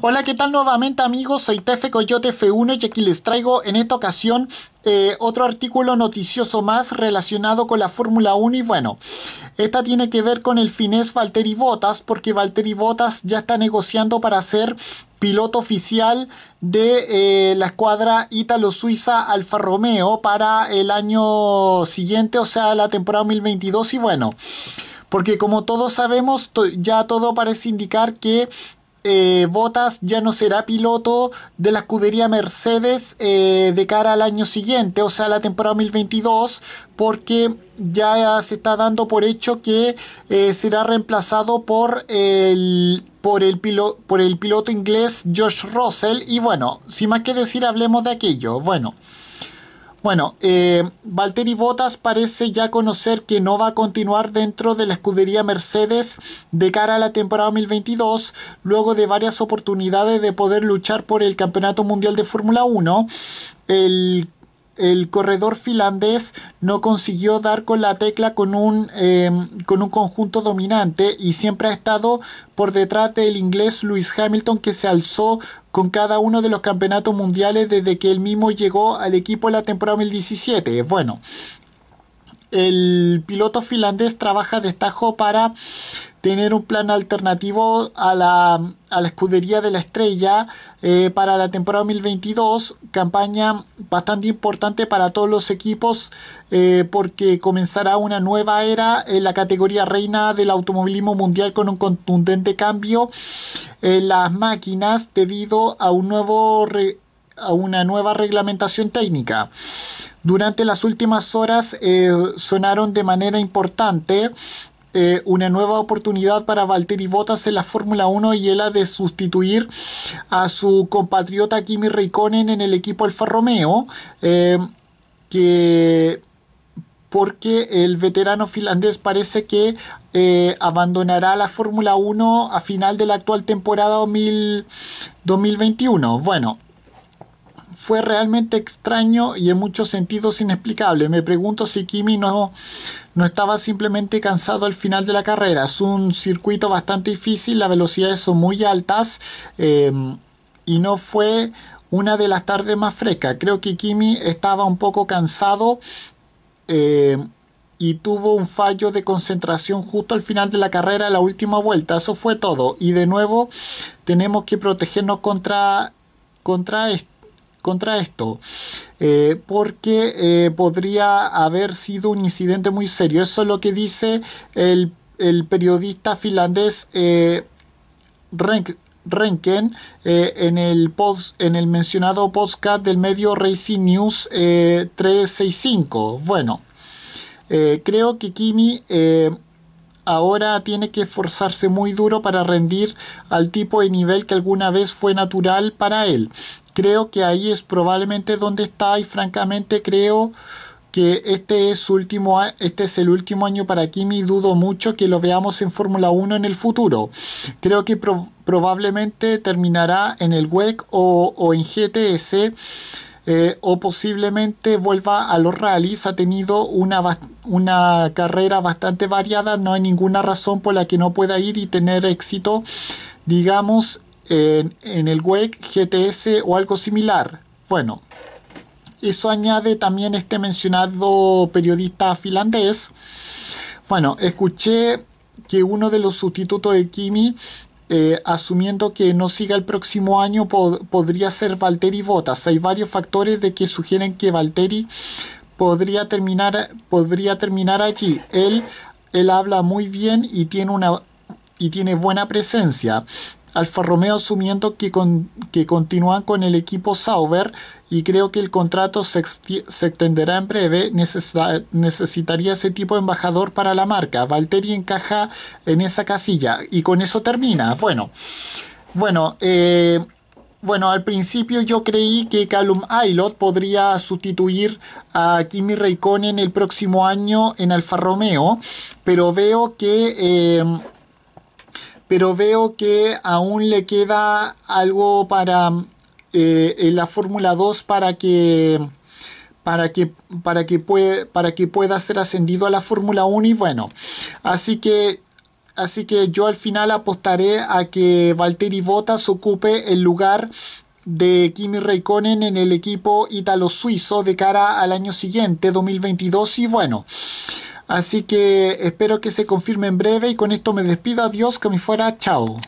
Hola, ¿qué tal nuevamente amigos? Soy Tefe Coyote F1 y aquí les traigo en esta ocasión eh, otro artículo noticioso más relacionado con la Fórmula 1 y bueno, esta tiene que ver con el finés Valtteri Bottas porque Valtteri Bottas ya está negociando para ser piloto oficial de eh, la escuadra italo suiza Alfa Romeo para el año siguiente, o sea, la temporada 2022 y bueno porque como todos sabemos, ya todo parece indicar que eh, Botas ya no será piloto de la escudería Mercedes eh, de cara al año siguiente, o sea, la temporada 2022, porque ya se está dando por hecho que eh, será reemplazado por el, por, el por el piloto inglés Josh Russell. Y bueno, sin más que decir, hablemos de aquello. Bueno. Bueno, eh, Valtteri Bottas parece ya conocer que no va a continuar dentro de la escudería Mercedes de cara a la temporada 2022, luego de varias oportunidades de poder luchar por el Campeonato Mundial de Fórmula 1. El el corredor finlandés no consiguió dar con la tecla con un, em, con un conjunto dominante y siempre ha estado por detrás del inglés Lewis Hamilton que se alzó con cada uno de los campeonatos mundiales desde que él mismo llegó al equipo en la temporada 2017. Bueno, el piloto finlandés trabaja a destajo para tener un plan alternativo a la, a la escudería de la estrella eh, para la temporada 2022. Campaña bastante importante para todos los equipos eh, porque comenzará una nueva era en la categoría reina del automovilismo mundial con un contundente cambio en las máquinas debido a un nuevo a una nueva reglamentación técnica. Durante las últimas horas eh, sonaron de manera importante eh, una nueva oportunidad para Valtteri Bottas en la Fórmula 1 y él la de sustituir a su compatriota Kimi Raikkonen en el equipo Alfa Romeo, eh, que porque el veterano finlandés parece que eh, abandonará la Fórmula 1 a final de la actual temporada 2021. Bueno, fue realmente extraño y en muchos sentidos inexplicable. Me pregunto si Kimi no no estaba simplemente cansado al final de la carrera. Es un circuito bastante difícil, las velocidades son muy altas em, y no fue una de las tardes más frescas. Creo que Kimi estaba un poco cansado. Em, y tuvo un fallo de concentración justo al final de la carrera, la última vuelta. Eso fue todo. Y de nuevo tenemos que protegernos contra, contra esto contra esto, eh, porque eh, podría haber sido un incidente muy serio. Eso es lo que dice el, periodista finlandés eh, Renken en, el post, en el mencionado podcast del medio Racing News 365. Bueno, creo que Kimi ahora tiene que esforzarse muy duro para rendir al tipo de nivel que alguna vez fue natural para él creo que ahí es probablemente donde está y francamente creo que este es último este es el último año para Kimi dudo mucho que lo veamos en Fórmula 1 en el futuro creo que probablemente terminará en el WEC o, en GTS eh, o posiblemente vuelva a los rallies ha tenido una, una carrera bastante variada no hay ninguna razón por la que no pueda ir y tener éxito digamos en, el web... GTS o algo similar. Bueno, eso añade también este mencionado periodista finlandés. Bueno, escuché que uno de los sustitutos de Kimi, eh, asumiendo que no siga el próximo año, podría ser Valtteri Bottas. Hay varios factores de que sugieren que Valtteri podría terminar, podría terminar allí. Él, él habla muy bien y tiene una y tiene buena presencia. Alfa Romeo asumiendo que, que continúan con el equipo Sauber y creo que el contrato se, extenderá en breve. necesitaría ese tipo de embajador para la marca. Valtteri encaja en esa casilla y con eso termina. Bueno, bueno, eh, bueno, al principio yo creí que Calum Aylot podría sustituir a Kimi Raikkonen el próximo año en Alfa Romeo, pero veo que... Eh, pero veo que aún le queda algo para eh, en la Fórmula 2 para que para que para que para que pueda ser ascendido a la Fórmula 1 y bueno, así que así que yo al final apostaré a que Valtteri Bottas ocupe el lugar de Kimi Raikkonen en el equipo italo suizo de cara al año siguiente, 2022 y bueno, Así que espero que se confirme en breve y con esto me despido. Adiós, que me fuera. Chao.